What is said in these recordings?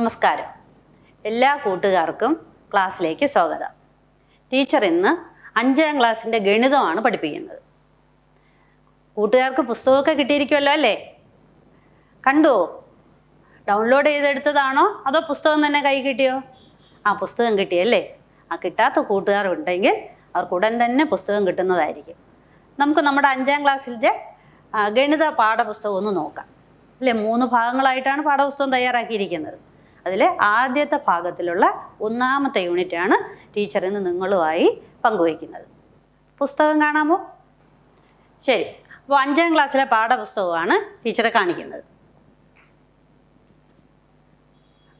നമസ്കാരം എല്ലാ കൂട്ടുകാർക്കും ക്ലാസ്സിലേക്ക് സ്വാഗതം ടീച്ചർ ഇന്ന് അഞ്ചാം ക്ലാസ്സിൻ്റെ ഗണിതമാണ് പഠിപ്പിക്കുന്നത് കൂട്ടുകാർക്ക് പുസ്തകമൊക്കെ കിട്ടിയിരിക്കുമല്ലോ അല്ലേ കണ്ടോ ഡൗൺലോഡ് ചെയ്തെടുത്തതാണോ അതോ പുസ്തകം തന്നെ കൈ കിട്ടിയോ ആ പുസ്തകം കിട്ടിയല്ലേ ആ കിട്ടാത്ത കൂട്ടുകാരുണ്ടെങ്കിൽ അവർക്ക് ഉടൻ തന്നെ പുസ്തകം കിട്ടുന്നതായിരിക്കും നമുക്ക് നമ്മുടെ അഞ്ചാം ക്ലാസ്സിൻ്റെ ഗണിത പാഠപുസ്തകം ഒന്ന് നോക്കാം അല്ലേ മൂന്ന് ഭാഗങ്ങളായിട്ടാണ് പാഠപുസ്തകം തയ്യാറാക്കിയിരിക്കുന്നത് അതിലെ ആദ്യത്തെ ഭാഗത്തിലുള്ള ഒന്നാമത്തെ യൂണിറ്റാണ് ടീച്ചർ ഇന്ന് നിങ്ങളുമായി പങ്കുവയ്ക്കുന്നത് പുസ്തകം കാണാമോ ശരി അപ്പോൾ അഞ്ചാം ക്ലാസ്സിലെ പാഠപുസ്തകമാണ് ടീച്ചറെ കാണിക്കുന്നത്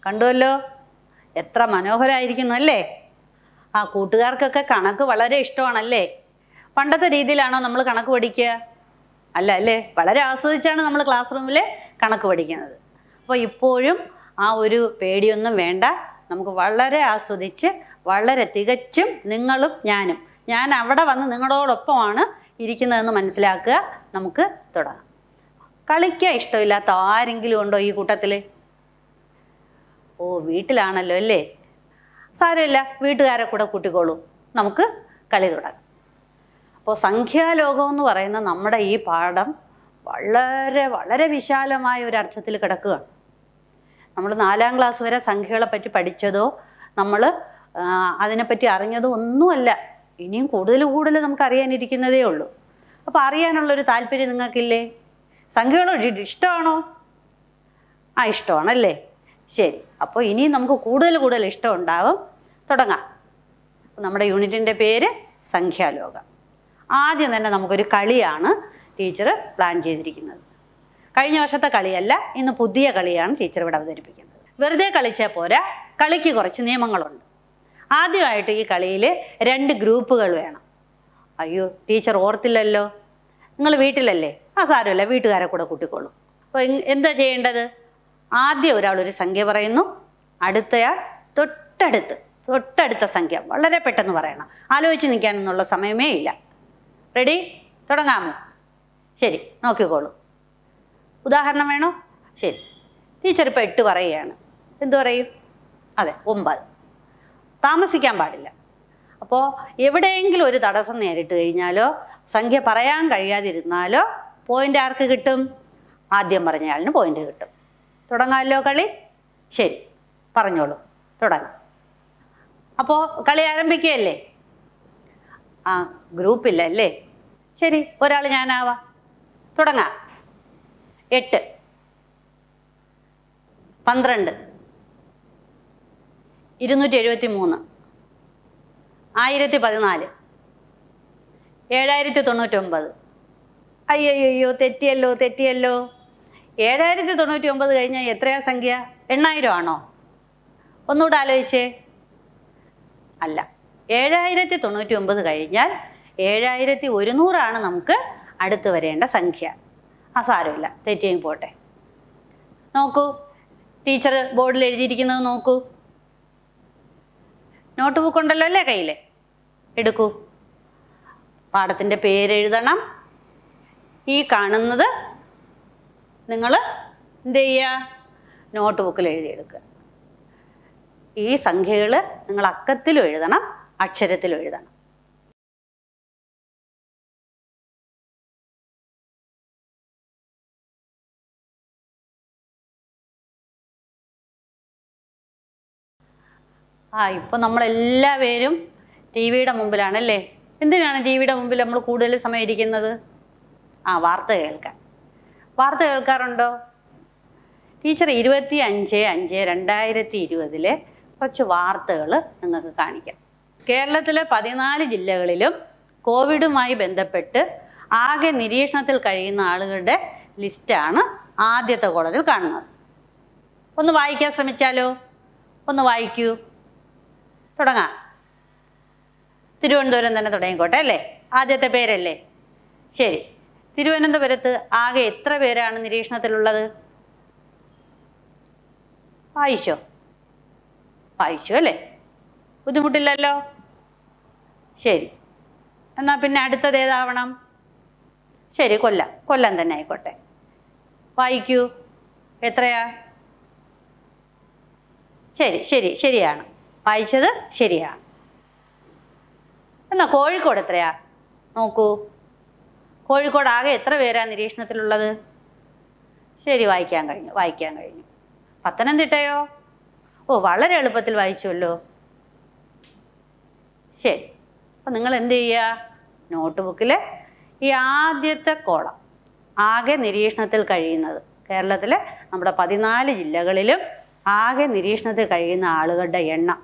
കണ്ടുവല്ലോ എത്ര മനോഹരമായിരിക്കുന്നു അല്ലേ ആ കൂട്ടുകാർക്കൊക്കെ കണക്ക് വളരെ ഇഷ്ടമാണല്ലേ പണ്ടത്തെ രീതിയിലാണോ നമ്മൾ കണക്ക് പഠിക്കുക അല്ല അല്ലേ വളരെ ആസ്വദിച്ചാണ് നമ്മൾ ക്ലാസ് റൂമിൽ കണക്ക് പഠിക്കുന്നത് അപ്പോൾ ഇപ്പോഴും ആ ഒരു പേടിയൊന്നും വേണ്ട നമുക്ക് വളരെ ആസ്വദിച്ച് വളരെ തികച്ചും നിങ്ങളും ഞാനും ഞാൻ അവിടെ വന്ന് നിങ്ങളോടൊപ്പമാണ് ഇരിക്കുന്നതെന്ന് മനസ്സിലാക്കുക നമുക്ക് തുടങ്ങാം കളിക്കാൻ ഇഷ്ടമില്ലാത്ത ആരെങ്കിലും ഉണ്ടോ ഈ കൂട്ടത്തിൽ ഓ വീട്ടിലാണല്ലോ അല്ലേ സാരമില്ല വീട്ടുകാരെ കൂടെ കൂട്ടിക്കോളൂ നമുക്ക് കളി തുടങ്ങാം അപ്പോൾ സംഖ്യാലോകം എന്ന് പറയുന്ന നമ്മുടെ ഈ പാഠം വളരെ വളരെ വിശാലമായ ഒരു അർത്ഥത്തിൽ കിടക്കുകയാണ് നമ്മൾ നാലാം ക്ലാസ് വരെ സംഖ്യകളെ പറ്റി പഠിച്ചതോ നമ്മൾ അതിനെപ്പറ്റി അറിഞ്ഞതോ ഒന്നുമല്ല ഇനിയും കൂടുതൽ കൂടുതൽ നമുക്ക് അറിയാനിരിക്കുന്നതേ ഉള്ളൂ അപ്പോൾ അറിയാനുള്ളൊരു താല്പര്യം നിങ്ങൾക്കില്ലേ സംഖ്യകളോ ഇഷ്ടമാണോ ആ ഇഷ്ടമാണല്ലേ ശരി അപ്പോൾ ഇനിയും നമുക്ക് കൂടുതൽ കൂടുതൽ ഇഷ്ടം ഉണ്ടാവും തുടങ്ങാം നമ്മുടെ യൂണിറ്റിൻ്റെ പേര് സംഖ്യാലോകം ആദ്യം തന്നെ നമുക്കൊരു കളിയാണ് ടീച്ചർ പ്ലാൻ ചെയ്തിരിക്കുന്നത് കഴിഞ്ഞ വർഷത്തെ കളിയല്ല ഇന്ന് പുതിയ കളിയാണ് ടീച്ചർ ഇവിടെ അവതരിപ്പിക്കുന്നത് വെറുതെ കളിച്ചാൽ പോരാ കളിക്ക് കുറച്ച് നിയമങ്ങളുണ്ട് ആദ്യമായിട്ട് ഈ കളിയിൽ രണ്ട് ഗ്രൂപ്പുകൾ വേണം അയ്യോ ടീച്ചർ ഓർത്തില്ലല്ലോ നിങ്ങൾ വീട്ടിലല്ലേ ആ സാരമില്ല വീട്ടുകാരെ കൂടെ കൂട്ടിക്കോളൂ അപ്പോൾ എന്താ ചെയ്യേണ്ടത് ആദ്യം ഒരാൾ ഒരു സംഖ്യ പറയുന്നു അടുത്തയാൾ തൊട്ടടുത്ത് തൊട്ടടുത്ത സംഖ്യ വളരെ പെട്ടെന്ന് പറയണം ആലോചിച്ച് നിൽക്കാനൊന്നുള്ള സമയമേ ഇല്ല റെഡി തുടങ്ങാമോ ശരി നോക്കിക്കോളൂ ഉദാഹരണം വേണോ ശരി ടീച്ചർ ഇപ്പോൾ എട്ട് പറയുകയാണ് എന്തു പറയും അതെ ഒമ്പത് താമസിക്കാൻ പാടില്ല അപ്പോൾ എവിടെയെങ്കിലും ഒരു തടസ്സം നേരിട്ട് കഴിഞ്ഞാലോ സംഖ്യ പറയാൻ കഴിയാതിരുന്നാലോ പോയിന്റ് ആർക്ക് കിട്ടും ആദ്യം പറഞ്ഞയാളിന് പോയിന്റ് കിട്ടും തുടങ്ങാമല്ലോ കളി ശരി പറഞ്ഞോളൂ തുടങ്ങാം അപ്പോൾ കളി ആരംഭിക്കുകയല്ലേ ആ ഗ്രൂപ്പില്ല അല്ലേ ശരി ഒരാൾ ഞാനാവാം തുടങ്ങാം എട്ട് പന്ത്രണ്ട് ഇരുന്നൂറ്റി എഴുപത്തി മൂന്ന് ആയിരത്തി പതിനാല് ഏഴായിരത്തി തൊണ്ണൂറ്റൊമ്പത് അയ്യോയ്യോ തെറ്റിയല്ലോ തെറ്റിയല്ലോ ഏഴായിരത്തി തൊണ്ണൂറ്റി ഒമ്പത് കഴിഞ്ഞാൽ എത്രയാ സംഖ്യ എണ്ണായിരം ആണോ ഒന്നുകൂടെ ആലോചിച്ചേ അല്ല ഏഴായിരത്തി തൊണ്ണൂറ്റി ഒമ്പത് കഴിഞ്ഞാൽ ഏഴായിരത്തി ഒരുന്നൂറാണ് നമുക്ക് അടുത്ത് വരേണ്ട സംഖ്യ ആ സാരമില്ല തെറ്റി പോട്ടെ നോക്കൂ ടീച്ചർ ബോർഡിൽ എഴുതിയിരിക്കുന്നത് നോക്കൂ നോട്ട് ബുക്ക് ഉണ്ടല്ലോ അല്ലേ കയ്യിൽ എടുക്കൂ പാഠത്തിൻ്റെ പേരെഴുതണം ഈ കാണുന്നത് നിങ്ങൾ എന്ത് ചെയ്യുക നോട്ട് ബുക്കിൽ എഴുതിയെടുക്കുക ഈ സംഖ്യകൾ നിങ്ങൾ അക്കത്തിലും എഴുതണം അക്ഷരത്തിലും എഴുതണം ആ ഇപ്പം നമ്മളെല്ലാവരും ടി വിയുടെ അല്ലേ എന്തിനാണ് ടി വിയുടെ മുമ്പിൽ നമ്മൾ കൂടുതൽ സമയം ഇരിക്കുന്നത് ആ വാർത്ത കേൾക്കാൻ വാർത്ത കേൾക്കാറുണ്ടോ ടീച്ചർ ഇരുപത്തി അഞ്ച് അഞ്ച് രണ്ടായിരത്തി ഇരുപതിലെ കുറച്ച് വാർത്തകൾ നിങ്ങൾക്ക് കാണിക്കാം കേരളത്തിലെ പതിനാല് ജില്ലകളിലും കോവിഡുമായി ബന്ധപ്പെട്ട് ആകെ നിരീക്ഷണത്തിൽ കഴിയുന്ന ആളുകളുടെ ലിസ്റ്റാണ് ആദ്യത്തെ കോളത്തിൽ കാണുന്നത് ഒന്ന് വായിക്കാൻ ശ്രമിച്ചാലോ ഒന്ന് വായിക്കൂ തുടങ്ങാം തിരുവനന്തപുരം തന്നെ തുടങ്ങിക്കോട്ടെ അല്ലേ ആദ്യത്തെ പേരല്ലേ ശരി തിരുവനന്തപുരത്ത് ആകെ എത്ര പേരാണ് നിരീക്ഷണത്തിലുള്ളത് വായിച്ചോ വായിച്ചു അല്ലേ ബുദ്ധിമുട്ടില്ലല്ലോ ശരി എന്നാൽ പിന്നെ അടുത്തത് ഏതാവണം ശരി കൊല്ലം കൊല്ലം തന്നെ ആയിക്കോട്ടെ വായിക്കൂ എത്രയാ ശരി ശരി ശരിയാണ് വായിച്ചത് ശരിയാ എന്നാ കോഴിക്കോട് എത്രയാ നോക്കൂ കോഴിക്കോട് ആകെ എത്ര പേരാ നിരീക്ഷണത്തിലുള്ളത് ശരി വായിക്കാൻ കഴിഞ്ഞു വായിക്കാൻ കഴിഞ്ഞു പത്തനംതിട്ടയോ ഓ വളരെ എളുപ്പത്തിൽ വായിച്ചുവല്ലോ ശരി അപ്പം നിങ്ങൾ എന്ത് ചെയ്യുക നോട്ട് ഈ ആദ്യത്തെ കോളം ആകെ നിരീക്ഷണത്തിൽ കഴിയുന്നത് കേരളത്തിലെ നമ്മുടെ പതിനാല് ജില്ലകളിലും ആകെ നിരീക്ഷണത്തിൽ കഴിയുന്ന ആളുകളുടെ എണ്ണം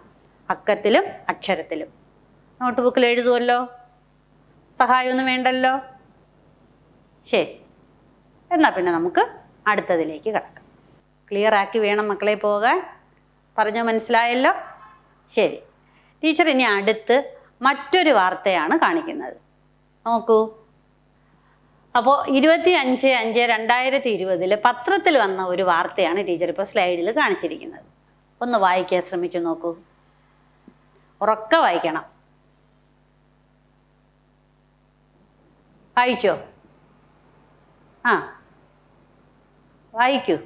അക്കത്തിലും അക്ഷരത്തിലും നോട്ട് ബുക്കിൽ എഴുതുമല്ലോ സഹായമൊന്നും വേണ്ടല്ലോ ശരി എന്നാൽ പിന്നെ നമുക്ക് അടുത്തതിലേക്ക് കിടക്കാം ക്ലിയർ ആക്കി വേണം മക്കളെ പോകാൻ പറഞ്ഞോ മനസ്സിലായല്ലോ ശരി ടീച്ചർ ഇനി അടുത്ത് മറ്റൊരു വാർത്തയാണ് കാണിക്കുന്നത് നോക്കൂ അപ്പോൾ ഇരുപത്തി അഞ്ച് അഞ്ച് രണ്ടായിരത്തി ഇരുപതിൽ പത്രത്തിൽ വന്ന ഒരു വാർത്തയാണ് ടീച്ചർ ഇപ്പോൾ സ്ലൈഡിൽ കാണിച്ചിരിക്കുന്നത് ഒന്ന് വായിക്കാൻ ശ്രമിച്ചു നോക്കൂ ഉറക്കെ വായിക്കണം വായിച്ചോ ആ വായിക്കൂ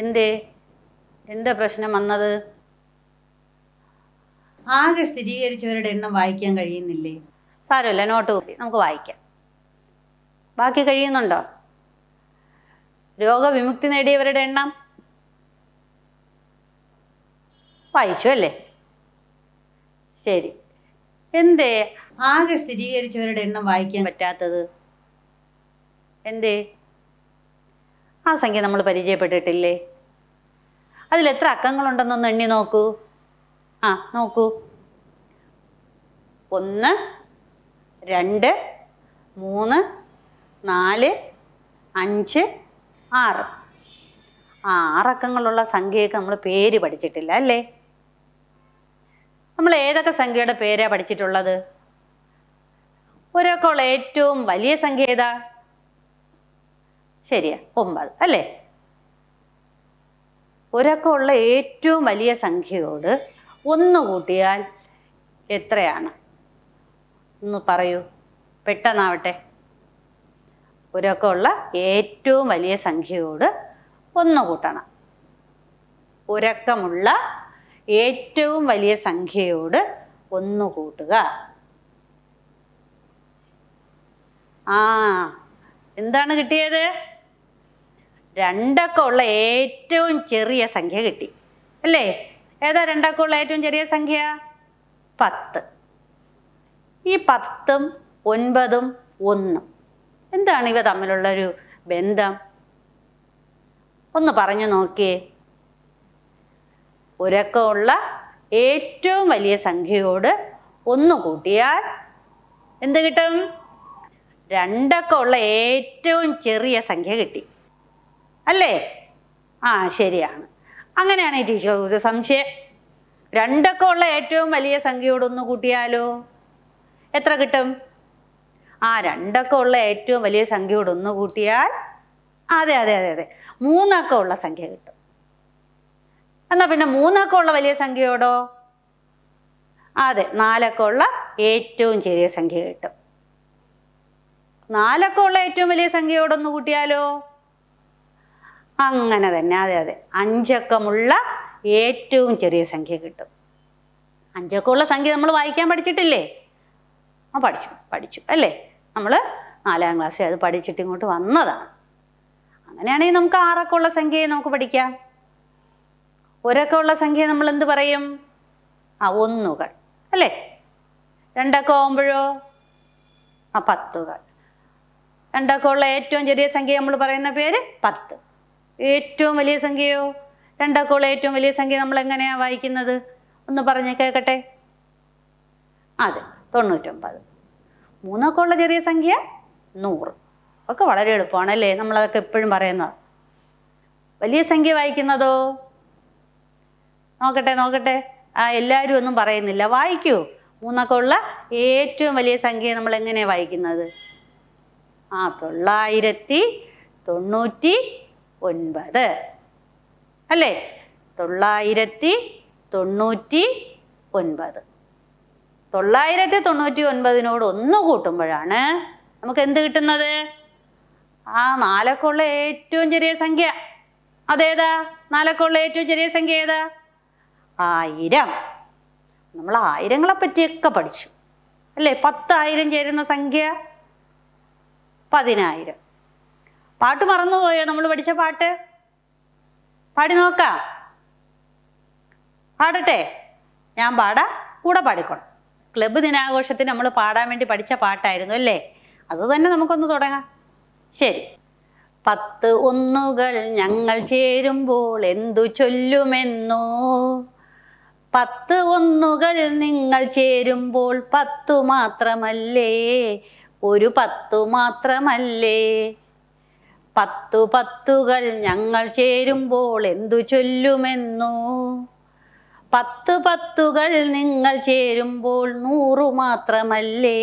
എന്തേ എന്താ പ്രശ്നം വന്നത് ആകെ സ്ഥിരീകരിച്ചവരുടെ എണ്ണം വായിക്കാൻ കഴിയുന്നില്ലേ സാരമില്ല നോട്ട് നമുക്ക് വായിക്കാം ബാക്കി കഴിയുന്നുണ്ടോ രോഗവിമുക്തി നേടിയവരുടെ എണ്ണം വായിച്ചു അല്ലേ ശരി എന്തേ ആകെ സ്ഥിരീകരിച്ചവരുടെ എണ്ണം വായിക്കാൻ പറ്റാത്തത് എന്തേ ആ സംഖ്യ നമ്മൾ പരിചയപ്പെട്ടിട്ടില്ലേ അതിൽ എത്ര അക്കങ്ങളുണ്ടെന്നൊന്ന് എണ്ണി നോക്കൂ ആ നോക്കൂ ഒന്ന് രണ്ട് മൂന്ന് നാല് അഞ്ച് ആറ് ആ ആറക്കങ്ങളുള്ള സംഖ്യയൊക്കെ നമ്മൾ പേര് പഠിച്ചിട്ടില്ല അല്ലേ നമ്മൾ ഏതൊക്കെ സംഖ്യയുടെ പേരാണ് പഠിച്ചിട്ടുള്ളത് ഒരേക്കോൾ ഏറ്റവും വലിയ സംഖ്യ ഏതാ ശരിയാ ഒമ്പത് അല്ലേ ഒരേക്കമുള്ള ഏറ്റവും വലിയ സംഖ്യയോട് ഒന്ന് കൂട്ടിയാൽ എത്രയാണ് ഒന്ന് പറയൂ പെട്ടെന്നാവട്ടെ ഒരൊക്കെയുള്ള ഏറ്റവും വലിയ സംഖ്യയോട് ഒന്ന് കൂട്ടണം ഉരക്കമുള്ള ഏറ്റവും വലിയ സംഖ്യയോട് ഒന്ന് കൂട്ടുക ആ എന്താണ് കിട്ടിയത് രണ്ടൊക്കെ ഉള്ള ഏറ്റവും ചെറിയ സംഖ്യ കിട്ടി അല്ലേ ഏതാ രണ്ടൊക്കെ ഉള്ള ഏറ്റവും ചെറിയ സംഖ്യ പത്ത് ഈ പത്തും ഒൻപതും ഒന്നും എന്താണ് ഇവ തമ്മിലുള്ള ഒരു ബന്ധം ഒന്ന് പറഞ്ഞു നോക്കിയേ ഉരക്കമുള്ള ഏറ്റവും വലിയ സംഖ്യയോട് ഒന്ന് കൂട്ടിയാൽ എന്ത് കിട്ടും രണ്ടൊക്കെ ഉള്ള ഏറ്റവും ചെറിയ സംഖ്യ കിട്ടി അല്ലേ ആ ശരിയാണ് അങ്ങനെയാണ് ടീച്ചർ ഒരു സംശയം രണ്ടൊക്കെ ഉള്ള ഏറ്റവും വലിയ സംഖ്യയോടൊന്ന് കൂട്ടിയാലോ എത്ര കിട്ടും ആ രണ്ടൊക്കെ ഉള്ള ഏറ്റവും വലിയ സംഖ്യയോടൊന്ന് കൂട്ടിയാൽ അതെ അതെ അതെ അതെ മൂന്നൊക്കെ ഉള്ള സംഖ്യ കിട്ടും എന്നാ പിന്നെ മൂന്നൊക്കെ ഉള്ള വലിയ സംഖ്യയോടോ അതെ നാലൊക്കെ ഉള്ള ഏറ്റവും ചെറിയ സംഖ്യ കിട്ടും നാലൊക്കെ ഉള്ള ഏറ്റവും വലിയ സംഖ്യയോടൊന്ന് കൂട്ടിയാലോ അങ്ങനെ തന്നെ അതെ അതെ അഞ്ചക്കമുള്ള ഏറ്റവും ചെറിയ സംഖ്യ കിട്ടും അഞ്ചക്കമുള്ള സംഖ്യ നമ്മൾ വായിക്കാൻ പഠിച്ചിട്ടില്ലേ ആ പഠിച്ചു പഠിച്ചു അല്ലേ നമ്മൾ നാലാം ക്ലാസ്സിൽ അത് പഠിച്ചിട്ട് ഇങ്ങോട്ട് വന്നതാണ് അങ്ങനെയാണെങ്കിൽ നമുക്ക് ആറൊക്കെ ഉള്ള സംഖ്യയെ നമുക്ക് പഠിക്കാം ഒരൊക്കെ ഉള്ള സംഖ്യ നമ്മൾ എന്ത് പറയും ആ ഒന്നുകൾ അല്ലേ രണ്ടക്ക ആകുമ്പോഴോ ആ പത്തുകൾ രണ്ടൊക്കെ ഉള്ള ഏറ്റവും ചെറിയ സംഖ്യ നമ്മൾ പറയുന്ന പേര് പത്ത് ഏറ്റവും വലിയ സംഖ്യയോ രണ്ടൊക്കെ ഉള്ള ഏറ്റവും വലിയ സംഖ്യ നമ്മൾ എങ്ങനെയാണ് വായിക്കുന്നത് ഒന്ന് പറഞ്ഞ് കേൾക്കട്ടെ അതെ തൊണ്ണൂറ്റൊമ്പത് മൂന്നൊക്കെ ഉള്ള ചെറിയ സംഖ്യ നൂറ് ഒക്കെ വളരെ എളുപ്പമാണല്ലേ നമ്മളതൊക്കെ എപ്പോഴും പറയുന്നത് വലിയ സംഖ്യ വായിക്കുന്നതോ നോക്കട്ടെ നോക്കട്ടെ ആ എല്ലാവരും ഒന്നും പറയുന്നില്ല വായിക്കൂ മൂന്നൊക്കെ ഉള്ള ഏറ്റവും വലിയ സംഖ്യ നമ്മൾ എങ്ങനെ വായിക്കുന്നത് ആ തൊള്ളായിരത്തി തൊണ്ണൂറ്റി ഒൻപത് അല്ലേ തൊള്ളായിരത്തി തൊണ്ണൂറ്റി ഒൻപത് തൊള്ളായിരത്തി തൊണ്ണൂറ്റി ഒൻപതിനോട് ഒന്ന് കൂട്ടുമ്പോഴാണ് നമുക്ക് എന്ത് കിട്ടുന്നത് ആ നാലക്കുള്ള ഏറ്റവും ചെറിയ സംഖ്യ അതേതാ നാലക്കുള്ള ഏറ്റവും ചെറിയ സംഖ്യ ഏതാ ആയിരം നമ്മൾ ആയിരങ്ങളെ പറ്റിയൊക്കെ പഠിച്ചു അല്ലേ പത്തായിരം ചേരുന്ന സംഖ്യ പതിനായിരം പാട്ട് മറന്നുപോയോ നമ്മൾ പഠിച്ച പാട്ട് പാടി നോക്കാം പാടട്ടെ ഞാൻ പാടാം കൂടെ പാടിക്കോണം ക്ലബ്ബ് ദിനാഘോഷത്തിന് നമ്മൾ പാടാൻ വേണ്ടി പഠിച്ച പാട്ടായിരുന്നു അല്ലേ അത് തന്നെ നമുക്കൊന്ന് തുടങ്ങാം ശരി പത്ത് ഒന്നുകൾ ഞങ്ങൾ ചേരുമ്പോൾ എന്തു ചൊല്ലുമെന്നോ പത്ത് ഒന്നുകൾ നിങ്ങൾ ചേരുമ്പോൾ പത്തു മാത്രമല്ലേ ഒരു പത്തു മാത്രമല്ലേ പത്തു പത്തുകൾ ഞങ്ങൾ ചേരുമ്പോൾ എന്തു ചൊല്ലുമെന്നു പത്ത് പത്തുകൾ നിങ്ങൾ ചേരുമ്പോൾ നൂറു മാത്രമല്ലേ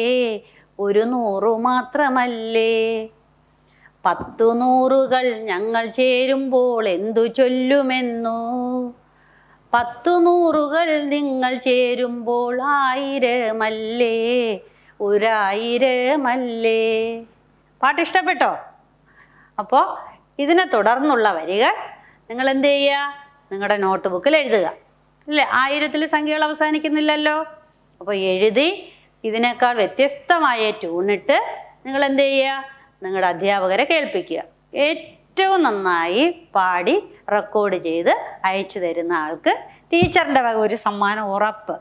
ഒരു നൂറു മാത്രമല്ലേ പത്തു നൂറുകൾ ഞങ്ങൾ ചേരുമ്പോൾ എന്തു ചൊല്ലുമെന്നു പത്തു നൂറുകൾ നിങ്ങൾ ചേരുമ്പോൾ ആയിരമല്ലേ ഒരായിരമല്ലേ പാട്ട് ഇഷ്ടപ്പെട്ടോ അപ്പോൾ ഇതിനെ തുടർന്നുള്ള വരികൾ നിങ്ങൾ എന്ത് ചെയ്യുക നിങ്ങളുടെ നോട്ട് ബുക്കിൽ എഴുതുക അല്ലേ ആയിരത്തിൽ സംഖ്യകൾ അവസാനിക്കുന്നില്ലല്ലോ അപ്പോൾ എഴുതി ഇതിനേക്കാൾ വ്യത്യസ്തമായ ട്യൂണിട്ട് നിങ്ങൾ എന്ത് ചെയ്യുക നിങ്ങളുടെ അധ്യാപകരെ കേൾപ്പിക്കുക ഏറ്റവും നന്നായി പാടി റെക്കോർഡ് ചെയ്ത് അയച്ചു തരുന്ന ആൾക്ക് ടീച്ചറിൻ്റെ വക ഒരു സമ്മാനം ഉറപ്പ്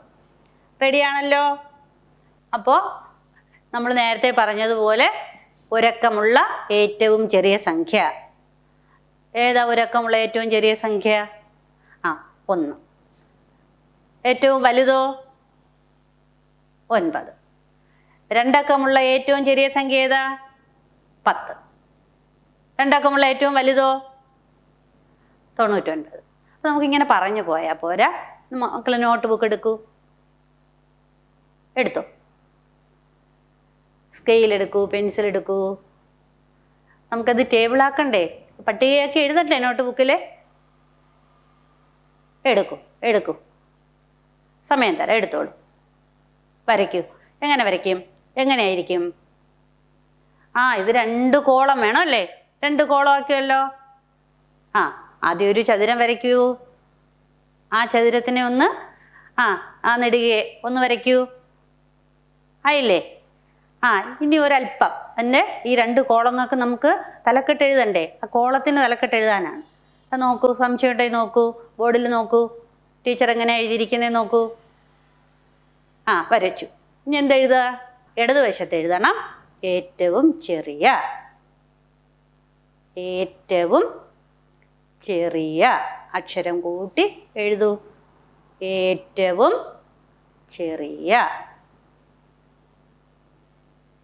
റെഡിയാണല്ലോ അപ്പോൾ നമ്മൾ നേരത്തെ പറഞ്ഞതുപോലെ ഒരക്കമുള്ള ഏറ്റവും ചെറിയ സംഖ്യ ഏതാ ഒരക്കമുള്ള ഏറ്റവും ചെറിയ സംഖ്യ ആ ഒന്ന് ഏറ്റവും വലുതോ ഒൻപത് രണ്ടക്കമുള്ള ഏറ്റവും ചെറിയ സംഖ്യ ഏതാ പത്ത് രണ്ടക്കമുള്ള ഏറ്റവും വലുതോ തൊണ്ണൂറ്റൊൻപത് അപ്പോൾ നമുക്കിങ്ങനെ പറഞ്ഞു പോയാൽ പോരാ മക്കൾ നോട്ട് ബുക്ക് എടുക്കൂ എടുത്തോ സ്കെയിൽ എടുക്കൂ പെൻസിൽ എടുക്കൂ നമുക്കത് ടേബിളാക്കണ്ടേ പട്ടികയാക്കി എഴുതട്ടെ നോട്ട് ബുക്കിൽ എടുക്കൂ എടുക്കൂ സമയം തരാം എടുത്തോളൂ വരയ്ക്കൂ എങ്ങനെ വരയ്ക്കും എങ്ങനെയായിരിക്കും ആ ഇത് രണ്ട് കോളം വേണം അല്ലേ രണ്ട് കോളമാക്കിയല്ലോ ആ ആദ്യം ഒരു ചതുരം വരയ്ക്കൂ ആ ചതുരത്തിനെ ഒന്ന് ആ ആ നെടുകയെ ഒന്ന് വരയ്ക്കൂ ആയില്ലേ ആ ഇനി ഒരല്പം എൻ്റെ ഈ രണ്ട് കോളങ്ങൾക്ക് നമുക്ക് തലക്കെട്ട് എഴുതണ്ടേ ആ കോളത്തിന് തലക്കെട്ട് എഴുതാനാണ് അത് നോക്കൂ സംശയമുണ്ടെ നോക്കൂ ബോർഡിൽ നോക്കൂ ടീച്ചർ എങ്ങനെ എഴുതിയിരിക്കുന്നത് നോക്കൂ ആ വരച്ചു ഇനി എന്തെഴുതുക ഇടതുവശത്ത് എഴുതണം ഏറ്റവും ചെറിയ ഏറ്റവും ചെറിയ അക്ഷരം കൂട്ടി എഴുതൂ ഏറ്റവും ചെറിയ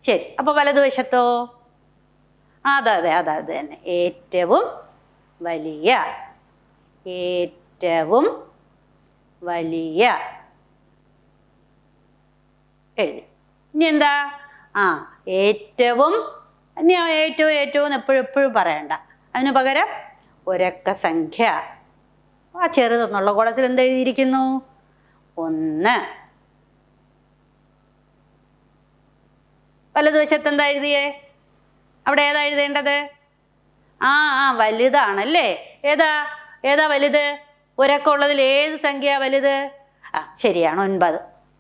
ശരി അപ്പോൾ വലതുവശത്തോ അതെ അതെ അതെ അത് തന്നെ ഏറ്റവും വലിയ ഏറ്റവും വലിയ എഴുതി ഇനി എന്താ ആ ഏറ്റവും ഞാൻ ഏറ്റവും ഏറ്റവും എപ്പോഴും എപ്പോഴും പറയണ്ട അതിന് പകരം ഒരക്ക സംഖ്യ ആ ചെറുതെന്നുള്ള കോളത്തിൽ എന്തെഴുതിയിരിക്കുന്നു ഒന്ന് വലതുവശത്ത് എന്താ എഴുതിയേ അവിടെ ഏതാ എഴുതേണ്ടത് ആ ആ വലുതാണല്ലേ ഏതാ ഏതാ വലുത് ഉള്ളതിൽ ഏത് സംഖ്യ വലുത് ആ ശരിയാണ് ഒൻപത്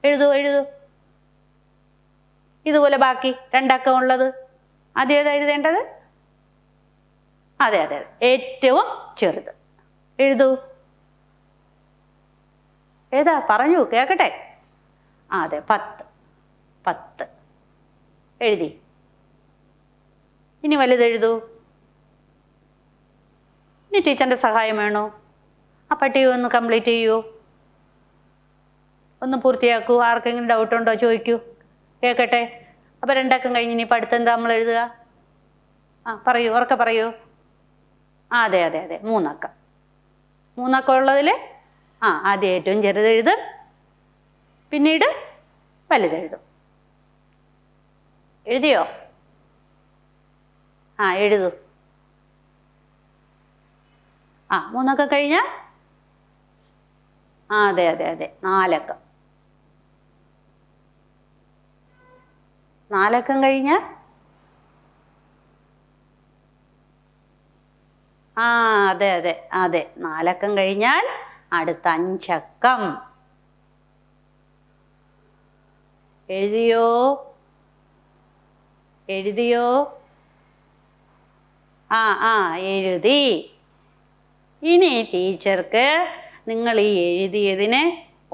എഴുതു എഴുതു ഇതുപോലെ ബാക്കി രണ്ടക്കം ഉള്ളത് ഏതാ എഴുതേണ്ടത് അതെ അതെ ഏറ്റവും ചെറുത് എഴുതൂ ഏതാ പറഞ്ഞു കേക്കട്ടെ ആ അതെ പത്ത് പത്ത് എഴുതി ഇനി വലുതെഴുതൂ ഇനി ടീച്ചറിൻ്റെ സഹായം വേണോ ആ പട്ടിക ഒന്ന് കംപ്ലീറ്റ് ചെയ്യൂ ഒന്ന് പൂർത്തിയാക്കൂ ആർക്കെങ്കിലും ഡൗട്ട് ഉണ്ടോ ചോദിക്കൂ കേക്കട്ടെ അപ്പൊ രണ്ടാക്കം കഴിഞ്ഞ് പഠിത്തം എന്താ നമ്മൾ എഴുതുക ആ പറയൂ ഉറക്കെ പറയൂ ആ അതെ അതെ അതെ മൂന്നാക്കം മൂന്നാക്കം ഉള്ളതിൽ ആ ആദ്യം ഏറ്റവും എഴുതും പിന്നീട് വലുതെഴുതും എഴുതിയോ ആ എഴുതു ആ മൂന്നാക്കം കഴിഞ്ഞ ആ അതെ അതെ അതെ നാലക്കം നാലക്കം കഴിഞ്ഞ ആ അതെ അതെ അതെ നാലക്കം കഴിഞ്ഞാൽ അടുത്ത അഞ്ചക്കം എഴുതിയോ എഴുതിയോ ആ ആ എഴുതി ഇനി ടീച്ചർക്ക് നിങ്ങൾ ഈ എഴുതിയതിനെ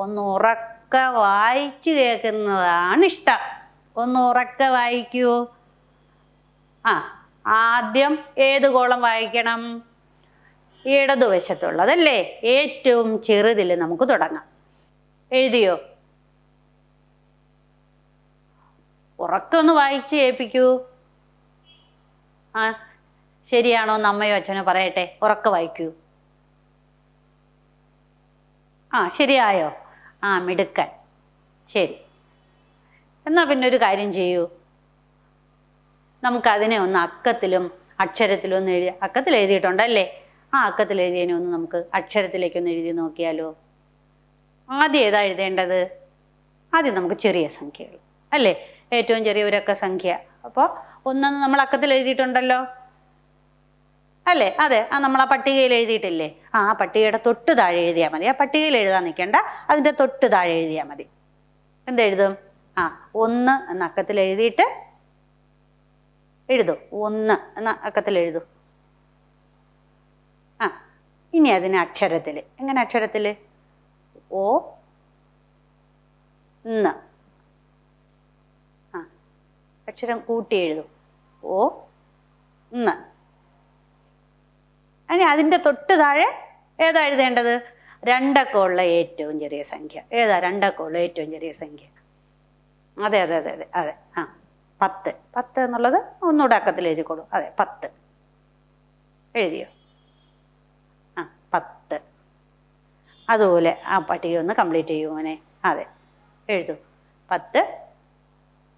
ഒന്ന് ഉറക്ക വായിച്ചു കേൾക്കുന്നതാണ് ഇഷ്ടം ഒന്ന് ഉറക്കെ വായിക്കൂ ആ ആദ്യം ഏത് കോളം വായിക്കണം ഇടതുവശത്തുള്ളതല്ലേ ഏറ്റവും ചെറുതിൽ നമുക്ക് തുടങ്ങാം എഴുതിയോ ഉറക്കൊന്ന് വായിച്ച് ഏൽപ്പിക്കൂ ആ ശരിയാണോ എന്ന് അമ്മയോ അച്ഛനോ പറയട്ടെ ഉറക്കെ വായിക്കൂ ആ ശരിയായോ ആ മിടുക്കൻ ശരി എന്നാൽ പിന്നെ ഒരു കാര്യം ചെയ്യൂ നമുക്കതിനെ ഒന്ന് അക്കത്തിലും അക്ഷരത്തിലും ഒന്ന് എഴുതി അക്കത്തിൽ എഴുതിയിട്ടുണ്ടല്ലേ ആ അക്കത്തിൽ എഴുതിയതിനെ ഒന്ന് നമുക്ക് അക്ഷരത്തിലേക്കൊന്ന് എഴുതി നോക്കിയാലോ ആദ്യം ഏതാ എഴുതേണ്ടത് ആദ്യം നമുക്ക് ചെറിയ സംഖ്യകൾ അല്ലേ ഏറ്റവും ചെറിയ ഒരക്ക സംഖ്യ അപ്പോൾ ഒന്നെന്ന് നമ്മൾ അക്കത്തിൽ എഴുതിയിട്ടുണ്ടല്ലോ അല്ലേ അതെ ആ നമ്മൾ ആ പട്ടികയിൽ എഴുതിയിട്ടില്ലേ ആ ആ പട്ടികയുടെ തൊട്ട് താഴെ എഴുതിയാൽ മതി ആ പട്ടികയിൽ എഴുതാൻ നിൽക്കേണ്ട അതിൻ്റെ തൊട്ട് താഴെ എഴുതിയാൽ മതി എന്തെഴുതും ആ ഒന്ന് എന്ന അക്കത്തിൽ എഴുതിയിട്ട് എഴുതു ഒന്ന് എന്ന അക്കത്തിൽ എഴുതു ആ ഇനി അതിന് അക്ഷരത്തിൽ എങ്ങനെ അക്ഷരത്തിൽ ഓ ന്ന് ആ അക്ഷരം കൂട്ടി എഴുതു ഓ ന്ന് അങ്ങനെ അതിൻ്റെ തൊട്ട് താഴെ ഏതാ എഴുതേണ്ടത് രണ്ടൊക്കെ ഉള്ള ഏറ്റവും ചെറിയ സംഖ്യ ഏതാ രണ്ടൊക്കെ ഉള്ള ഏറ്റവും ചെറിയ സംഖ്യ അതെ അതെ അതെ അതെ അതെ ആ പത്ത് പത്ത് എന്നുള്ളത് ഒന്നുകൂടെ അക്കത്തിൽ എഴുതിക്കോളൂ അതെ പത്ത് എഴുതിയോ ആ പത്ത് അതുപോലെ ആ പട്ടിക ഒന്ന് കംപ്ലീറ്റ് ചെയ്യൂ മോനെ അതെ എഴുതൂ പത്ത്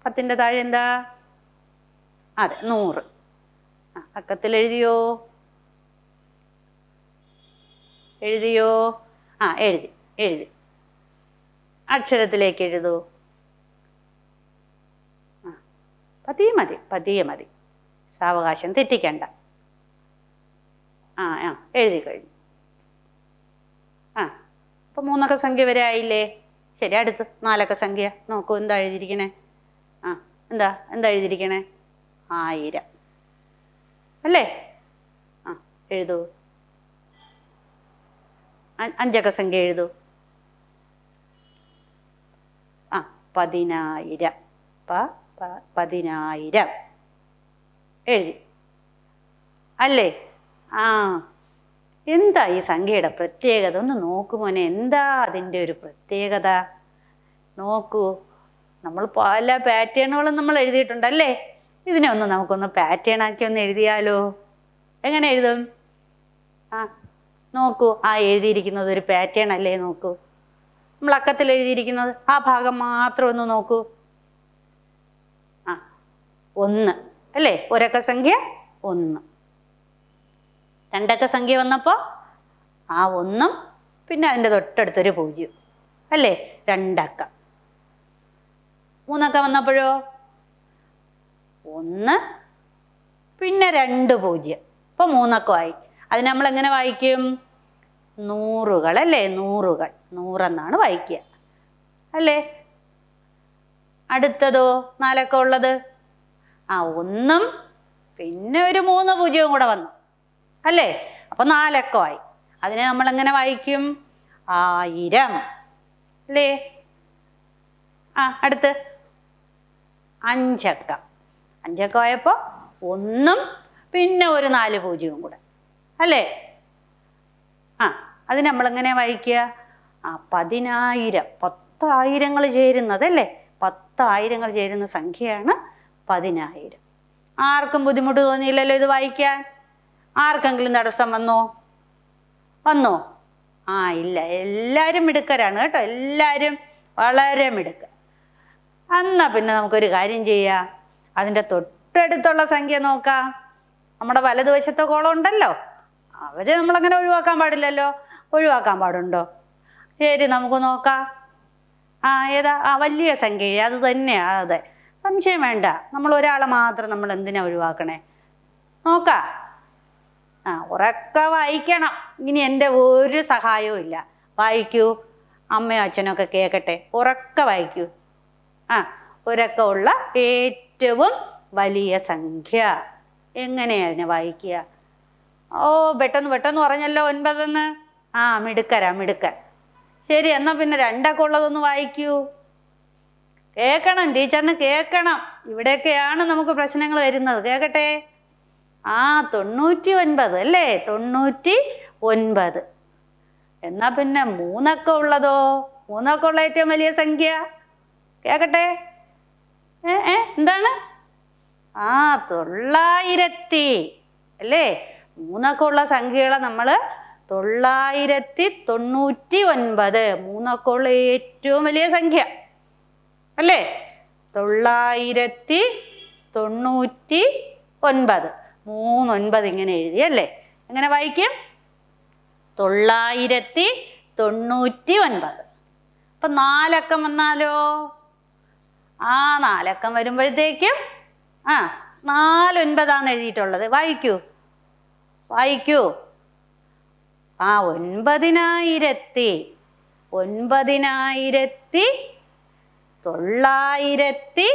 പത്തിൻ്റെ താഴെ എന്താ അതെ നൂറ് ആ അക്കത്തിൽ എഴുതിയോ എഴുതിയോ ആ എഴുതി എഴുതി അക്ഷരത്തിലേക്ക് എഴുതൂ പതിയെ മതി പതിയെ മതി സാവകാശം തെറ്റിക്കണ്ട ആ ആ എഴുതി കഴിഞ്ഞു ആ അപ്പം മൂന്നക്ക സംഖ്യ വരെ ആയില്ലേ ശരി അടുത്ത് നാലക്ക സംഖ്യ നോക്കൂ എന്താ എഴുതിയിരിക്കണേ ആ എന്താ എന്താ എഴുതിയിരിക്കണേ ആയിരം അല്ലേ ആ എഴുതൂ അഞ്ചക്ക സംഖ്യ എഴുതൂ ആ പതിനായിരം പ പതിനായിരം എഴുതി അല്ലേ ആ എന്താ ഈ സംഖ്യയുടെ പ്രത്യേകത ഒന്ന് നോക്കൂ മോനെ എന്താ അതിൻ്റെ ഒരു പ്രത്യേകത നോക്കൂ നമ്മൾ പല പാറ്റേണുകളും നമ്മൾ എഴുതിയിട്ടുണ്ട് അല്ലേ ഇതിനെ ഒന്ന് നമുക്കൊന്ന് പാറ്റേൺ ആക്കി ഒന്ന് എഴുതിയാലോ എങ്ങനെ എഴുതും ആ നോക്കൂ ആ എഴുതിയിരിക്കുന്നത് ഒരു പാറ്റേൺ അല്ലേ നോക്കൂ നമ്മൾ അക്കത്തിൽ എഴുതിയിരിക്കുന്നത് ആ ഭാഗം മാത്രം ഒന്ന് നോക്കൂ ഒന്ന് അല്ലേ ഒരക്ക സംഖ്യ ഒന്ന് രണ്ടക്ക സംഖ്യ വന്നപ്പോൾ ആ ഒന്നും പിന്നെ അതിൻ്റെ തൊട്ടടുത്തൊരു പൂജ്യം അല്ലേ രണ്ടക്ക മൂന്നക്ക വന്നപ്പോഴോ ഒന്ന് പിന്നെ രണ്ട് പൂജ്യം ഇപ്പോൾ മൂന്നക്കമായി അത് നമ്മൾ എങ്ങനെ വായിക്കും നൂറുകൾ അല്ലേ നൂറുകൾ നൂറെന്നാണ് വായിക്കുക അല്ലേ അടുത്തതോ നാലക്ക ഉള്ളത് ആ ഒന്നും പിന്നെ ഒരു മൂന്ന് പൂജ്യവും കൂടെ വന്നു അല്ലേ അപ്പൊ നാലക്കം ആയി അതിനെ എങ്ങനെ വായിക്കും ആയിരം അല്ലേ ആ അടുത്ത് അഞ്ചക്കം അഞ്ചക്കം ആയപ്പോൾ ഒന്നും പിന്നെ ഒരു നാല് പൂജ്യവും കൂടെ അല്ലേ ആ നമ്മൾ എങ്ങനെ വായിക്കുക ആ പതിനായിരം പത്തായിരങ്ങൾ ചേരുന്നത് അല്ലേ പത്തായിരങ്ങൾ ചേരുന്ന സംഖ്യയാണ് പതിനായിരം ആർക്കും ബുദ്ധിമുട്ട് തോന്നിയില്ലല്ലോ ഇത് വായിക്കാൻ ആർക്കെങ്കിലും തടസ്സം വന്നോ വന്നോ ആ ഇല്ല എല്ലാവരും മിടുക്കരാണ് കേട്ടോ എല്ലാവരും വളരെ മിടുക്ക എന്നാൽ പിന്നെ നമുക്കൊരു കാര്യം ചെയ്യാം അതിൻ്റെ തൊട്ടടുത്തുള്ള സംഖ്യ നോക്കാം നമ്മുടെ വലതുവശത്തെ കോളം ഉണ്ടല്ലോ അവർ നമ്മളങ്ങനെ ഒഴിവാക്കാൻ പാടില്ലല്ലോ ഒഴിവാക്കാൻ പാടുണ്ടോ ശരി നമുക്ക് നോക്കാം ആ ഏതാ ആ വലിയ സംഖ്യ അത് തന്നെയാ അതെ സംശയം വേണ്ട നമ്മൾ ഒരാളെ മാത്രം നമ്മൾ എന്തിനാ ഒഴിവാക്കണേ നോക്ക ആ ഉറക്ക വായിക്കണം ഇനി എൻ്റെ ഒരു സഹായവും ഇല്ല വായിക്കൂ അമ്മയോ അച്ഛനോ ഒക്കെ കേൾക്കട്ടെ ഉറക്ക വായിക്കൂ ആ ഉറക്കമുള്ള ഏറ്റവും വലിയ സംഖ്യ എങ്ങനെയാണ് വായിക്കുക ഓ പെട്ടെന്ന് പെട്ടെന്ന് പറഞ്ഞല്ലോ ഒൻപതെന്ന് ആ മിടുക്കരാ മിടുക്കൻ ശരി എന്നാൽ പിന്നെ രണ്ടൊക്കെ ഉള്ളതൊന്ന് വായിക്കൂ കേൾക്കണം ടീച്ചറിന് കേൾക്കണം ഇവിടെയൊക്കെയാണ് നമുക്ക് പ്രശ്നങ്ങൾ വരുന്നത് കേൾക്കട്ടെ ആ തൊണ്ണൂറ്റി ഒൻപത് അല്ലേ തൊണ്ണൂറ്റി ഒൻപത് എന്നാ പിന്നെ മൂന്നൊക്കെ ഉള്ളതോ മൂന്നൊക്കെ ഉള്ള ഏറ്റവും വലിയ സംഖ്യ കേൾക്കട്ടെ ഏ ഏ എന്താണ് ആ തൊള്ളായിരത്തി അല്ലേ മൂന്നൊക്കെ ഉള്ള സംഖ്യകളെ നമ്മൾ തൊള്ളായിരത്തി തൊണ്ണൂറ്റി ഒൻപത് മൂന്നൊക്കെ ഉള്ള ഏറ്റവും വലിയ സംഖ്യ അല്ലേ തൊള്ളായിരത്തി തൊണ്ണൂറ്റി ഒൻപത് മൂന്നൊൻപത് ഇങ്ങനെ എഴുതി അല്ലേ എങ്ങനെ വായിക്കും തൊള്ളായിരത്തി തൊണ്ണൂറ്റി ഒൻപത് അപ്പൊ നാലക്കം വന്നാലോ ആ നാലക്കം വരുമ്പോഴത്തേക്കും ആ നാലൊൻപതാണ് എഴുതിയിട്ടുള്ളത് വായിക്കൂ വായിക്കൂ ആ ഒൻപതിനായിരത്തി ഒൻപതിനായിരത്തി തൊള്ളായിരത്തി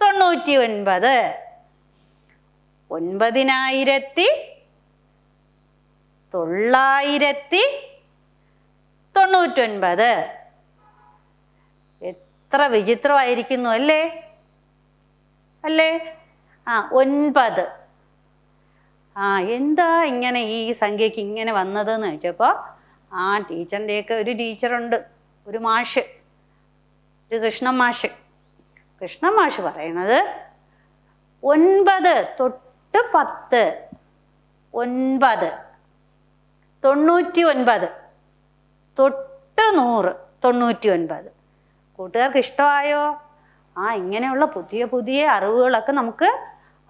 തൊണ്ണൂറ്റി ഒൻപത് ഒൻപതിനായിരത്തി തൊള്ളായിരത്തി തൊണ്ണൂറ്റൊൻപത് എത്ര വിചിത്രമായിരിക്കുന്നു അല്ലേ അല്ലേ ആ ഒൻപത് ആ എന്താ ഇങ്ങനെ ഈ സംഖ്യയ്ക്ക് ഇങ്ങനെ വന്നതെന്ന് ചോദിച്ചപ്പോൾ ആ ടീച്ചറിൻ്റെയൊക്കെ ഒരു ടീച്ചറുണ്ട് ഒരു മാഷ് ഇത് കൃഷ്ണമാഷ് കൃഷ്ണമാഷ് പറയുന്നത് ഒൻപത് തൊട്ട് പത്ത് ഒൻപത് തൊണ്ണൂറ്റി ഒൻപത് തൊട്ട് നൂറ് തൊണ്ണൂറ്റി ഒൻപത് കൂട്ടുകാർക്ക് ഇഷ്ടമായോ ആ ഇങ്ങനെയുള്ള പുതിയ പുതിയ അറിവുകളൊക്കെ നമുക്ക്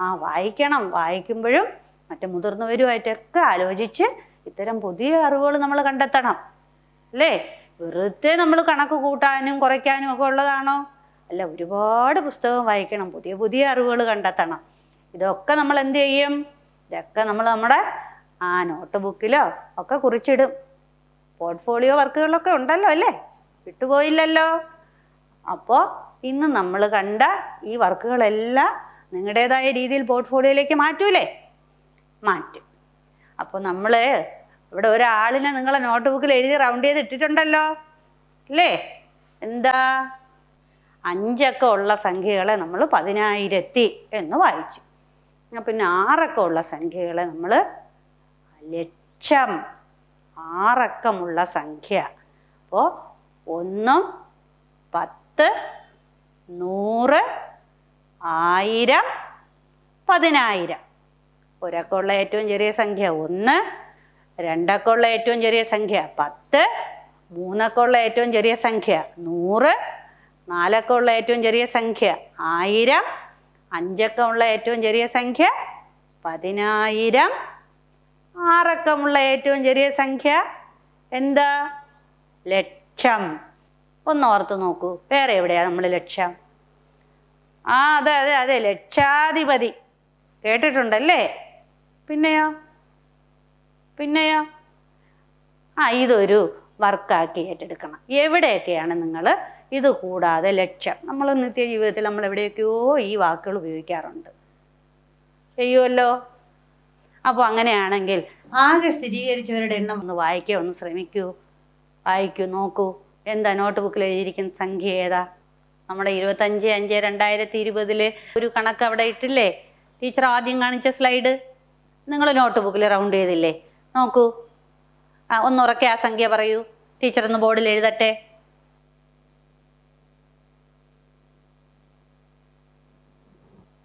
ആ വായിക്കണം വായിക്കുമ്പോഴും മറ്റു മുതിർന്നവരുമായിട്ടൊക്കെ ആലോചിച്ച് ഇത്തരം പുതിയ അറിവുകൾ നമ്മൾ കണ്ടെത്തണം അല്ലേ വെറുതെ നമ്മൾ കണക്ക് കൂട്ടാനും കുറയ്ക്കാനും ഒക്കെ ഉള്ളതാണോ അല്ല ഒരുപാട് പുസ്തകം വായിക്കണം പുതിയ പുതിയ അറിവുകൾ കണ്ടെത്തണം ഇതൊക്കെ നമ്മൾ എന്ത് ചെയ്യും ഇതൊക്കെ നമ്മൾ നമ്മുടെ ആ നോട്ട് ബുക്കിലോ ഒക്കെ കുറിച്ചിടും പോർട്ട്ഫോളിയോ വർക്കുകളൊക്കെ ഉണ്ടല്ലോ അല്ലേ വിട്ടുപോയില്ലല്ലോ അപ്പോൾ ഇന്ന് നമ്മൾ കണ്ട ഈ വർക്കുകളെല്ലാം നിങ്ങളുടേതായ രീതിയിൽ പോർട്ട്ഫോളിയോയിലേക്ക് മാറ്റൂലേ മാറ്റും അപ്പോൾ നമ്മൾ ഇവിടെ ഒരാളിനെ നിങ്ങളെ നോട്ട് ബുക്കിൽ എഴുതി റൗണ്ട് ചെയ്ത് ഇട്ടിട്ടുണ്ടല്ലോ അല്ലേ എന്താ അഞ്ചൊക്കെ ഉള്ള സംഖ്യകളെ നമ്മൾ പതിനായിരത്തി എന്ന് വായിച്ചു പിന്നെ ആറൊക്കെ ഉള്ള സംഖ്യകളെ നമ്മൾ ലക്ഷം ആറക്കമുള്ള സംഖ്യ അപ്പോൾ ഒന്നും പത്ത് നൂറ് ആയിരം പതിനായിരം ഒരക്കമുള്ള ഏറ്റവും ചെറിയ സംഖ്യ ഒന്ന് രണ്ടക്കമുള്ള ഏറ്റവും ചെറിയ സംഖ്യ പത്ത് മൂന്നക്കമുള്ള ഏറ്റവും ചെറിയ സംഖ്യ നൂറ് നാലക്കമുള്ള ഏറ്റവും ചെറിയ സംഖ്യ ആയിരം അഞ്ചക്കമുള്ള ഏറ്റവും ചെറിയ സംഖ്യ പതിനായിരം ആറക്കമുള്ള ഏറ്റവും ചെറിയ സംഖ്യ എന്താ ലക്ഷം ഒന്ന് ഓർത്ത് നോക്കൂ വേറെ എവിടെയാ നമ്മൾ ലക്ഷം ആ അതെ അതെ അതെ ലക്ഷാധിപതി കേട്ടിട്ടുണ്ടല്ലേ പിന്നെയോ പിന്നെയോ ആ ഇതൊരു വർക്കാക്കി ഏറ്റെടുക്കണം എവിടെയൊക്കെയാണ് നിങ്ങൾ ഇത് കൂടാതെ ലക്ഷ്യം നമ്മൾ നിത്യജീവിതത്തിൽ നമ്മൾ എവിടെയൊക്കെയോ ഈ വാക്കുകൾ ഉപയോഗിക്കാറുണ്ട് ചെയ്യുമല്ലോ അപ്പോൾ അങ്ങനെയാണെങ്കിൽ ആകെ സ്ഥിരീകരിച്ചവരുടെ എണ്ണം ഒന്ന് വായിക്കുക ഒന്ന് ശ്രമിക്കൂ വായിക്കൂ നോക്കൂ എന്താ നോട്ട് ബുക്കിൽ എഴുതിയിരിക്കുന്ന സംഖ്യ ഏതാ നമ്മുടെ ഇരുപത്തഞ്ച് അഞ്ച് രണ്ടായിരത്തി ഇരുപതില് ഒരു കണക്ക് അവിടെ ഇട്ടില്ലേ ടീച്ചർ ആദ്യം കാണിച്ച സ്ലൈഡ് നിങ്ങൾ നോട്ട് ബുക്കിൽ റൗണ്ട് ചെയ്തില്ലേ നോക്കൂ ആ ഒന്നുറക്കെ ആ സംഖ്യ പറയൂ ടീച്ചർ ഒന്ന് ബോർഡിൽ എഴുതട്ടെ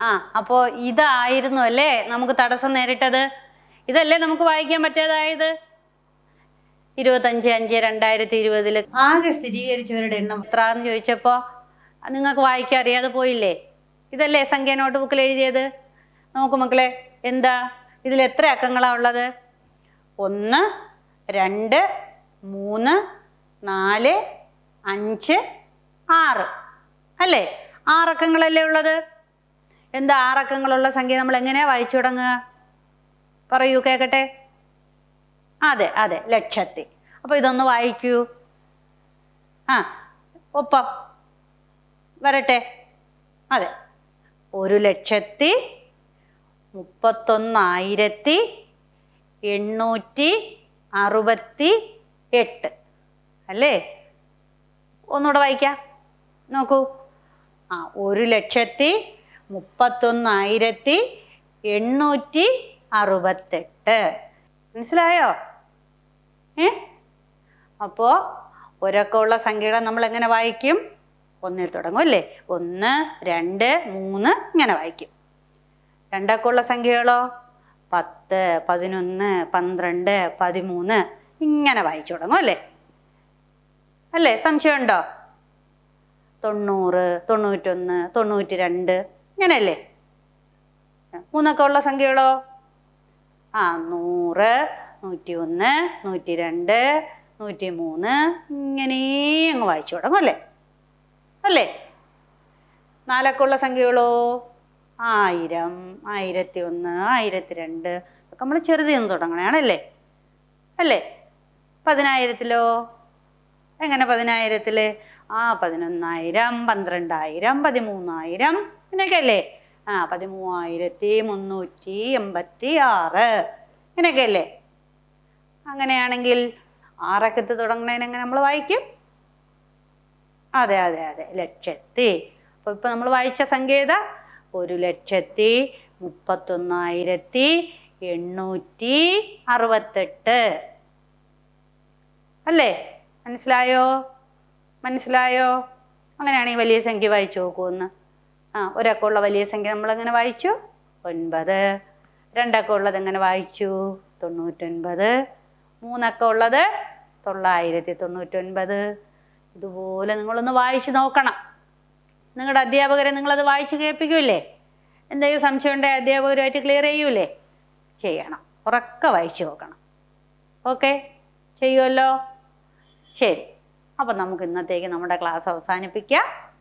ആ അപ്പോൾ ഇതായിരുന്നു അല്ലേ നമുക്ക് തടസ്സം നേരിട്ടത് ഇതല്ലേ നമുക്ക് വായിക്കാൻ പറ്റിയതായത് ഇരുപത്തഞ്ച് അഞ്ച് രണ്ടായിരത്തി ഇരുപതിൽ ആകെ സ്ഥിരീകരിച്ചവരുടെ എണ്ണം എന്ന് ചോദിച്ചപ്പോൾ നിങ്ങൾക്ക് വായിക്കാൻ അറിയാതെ പോയില്ലേ ഇതല്ലേ സംഖ്യ നോട്ട് ബുക്കിൽ എഴുതിയത് നോക്കൂ മക്കളെ എന്താ ഇതിൽ എത്ര അക്കങ്ങളാണ് ഉള്ളത് ഒന്ന് രണ്ട് മൂന്ന് നാല് അഞ്ച് ആറ് അല്ലേ ആറക്കങ്ങളല്ലേ ഉള്ളത് എന്താ ആറക്കങ്ങളുള്ള സംഖ്യ നമ്മൾ എങ്ങനെയാ വായിച്ചു തുടങ്ങുക പറയൂ കേക്കട്ടെ അതെ അതെ ലക്ഷത്തി അപ്പോൾ ഇതൊന്ന് വായിക്കൂ ആ ഒപ്പം വരട്ടെ അതെ ഒരു ലക്ഷത്തി മുപ്പത്തൊന്നായിരത്തി എണ്ണൂറ്റി അറുപത്തി എട്ട് അല്ലേ ഒന്നുകൂടെ വായിക്കാം നോക്കൂ ആ ഒരു ലക്ഷത്തി മുപ്പത്തൊന്നായിരത്തി എണ്ണൂറ്റി അറുപത്തെട്ട് മനസ്സിലായോ ഏ അപ്പോൾ ഒരൊക്കെ ഉള്ള സംഖ്യകളെ നമ്മൾ എങ്ങനെ വായിക്കും ഒന്നിൽ തുടങ്ങും അല്ലേ ഒന്ന് രണ്ട് മൂന്ന് ഇങ്ങനെ വായിക്കും രണ്ടൊക്കെ ഉള്ള സംഖ്യകളോ പത്ത് പതിനൊന്ന് പന്ത്രണ്ട് പതിമൂന്ന് ഇങ്ങനെ വായിച്ചു തുടങ്ങും അല്ലേ അല്ലേ സംശയമുണ്ടോ തൊണ്ണൂറ് തൊണ്ണൂറ്റൊന്ന് തൊണ്ണൂറ്റി രണ്ട് ഇങ്ങനെയല്ലേ മൂന്നൊക്കെ ഉള്ള സംഖ്യകളോ ആ നൂറ് നൂറ്റി ഒന്ന് നൂറ്റി രണ്ട് നൂറ്റി മൂന്ന് ഇങ്ങനെ അങ്ങ് വായിച്ചു തുടങ്ങും അല്ലേ അല്ലേ നാലൊക്കെ ഉള്ള സംഖ്യകളോ ആയിരം ആയിരത്തി ഒന്ന് ആയിരത്തി രണ്ട് ഒക്കെ നമ്മൾ ചെറുതിൽ നിന്ന് തുടങ്ങണേണല്ലേ അല്ലേ പതിനായിരത്തിലോ എങ്ങനെ പതിനായിരത്തിൽ ആ പതിനൊന്നായിരം പന്ത്രണ്ടായിരം പതിമൂന്നായിരം ഇങ്ങനെയൊക്കെ അല്ലേ ആ പതിമൂവായിരത്തി മുന്നൂറ്റി എൺപത്തി ആറ് ഇങ്ങനെയൊക്കെ അല്ലേ അങ്ങനെയാണെങ്കിൽ ആറക്കത്ത് തുടങ്ങണേനെങ്ങനെ നമ്മൾ വായിക്കും അതെ അതെ അതെ ലക്ഷത്തി അപ്പൊ ഇപ്പൊ നമ്മൾ വായിച്ച സംഖ്യ ഏതാ ഒരു ലക്ഷത്തി മുപ്പത്തൊന്നായിരത്തി എണ്ണൂറ്റി അറുപത്തെട്ട് അല്ലേ മനസ്സിലായോ മനസ്സിലായോ അങ്ങനെയാണെങ്കിൽ വലിയ സംഖ്യ വായിച്ചു നോക്കുമെന്ന് ആ ഒരക്കമുള്ള വലിയ സംഖ്യ നമ്മളെങ്ങനെ വായിച്ചു ഒൻപത് രണ്ടക്കമുള്ളത് എങ്ങനെ വായിച്ചു തൊണ്ണൂറ്റൊൻപത് മൂന്നക്കമുള്ളത് തൊള്ളായിരത്തി തൊണ്ണൂറ്റൊൻപത് ഇതുപോലെ നിങ്ങളൊന്ന് വായിച്ചു നോക്കണം നിങ്ങളുടെ അധ്യാപകരെ നിങ്ങളത് വായിച്ച് കേൾപ്പിക്കൂല്ലേ എന്തെങ്കിലും സംശയമുണ്ടെങ്കിൽ അധ്യാപകരുമായിട്ട് ക്ലിയർ ചെയ്യൂലേ ചെയ്യണം ഉറക്ക വായിച്ചു നോക്കണം ഓക്കെ ചെയ്യുമല്ലോ ശരി അപ്പം നമുക്ക് ഇന്നത്തേക്ക് നമ്മുടെ ക്ലാസ് അവസാനിപ്പിക്കാം